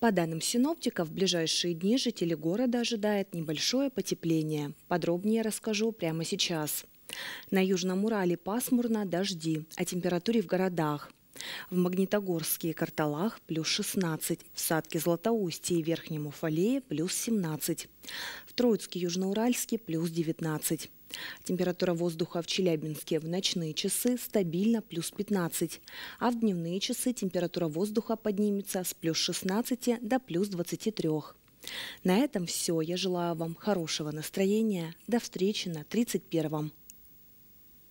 По данным синоптика, в ближайшие дни жители города ожидает небольшое потепление. Подробнее расскажу прямо сейчас. На Южном Урале пасмурно, дожди, о температуре в городах. В Магнитогорске и Карталах плюс 16, в Садке Златоустье и Верхнем Уфалее плюс 17, в Троицке Южноуральске плюс 19. Температура воздуха в Челябинске в ночные часы стабильно плюс 15, а в дневные часы температура воздуха поднимется с плюс 16 до плюс 23. На этом все. Я желаю вам хорошего настроения. До встречи на 31-м.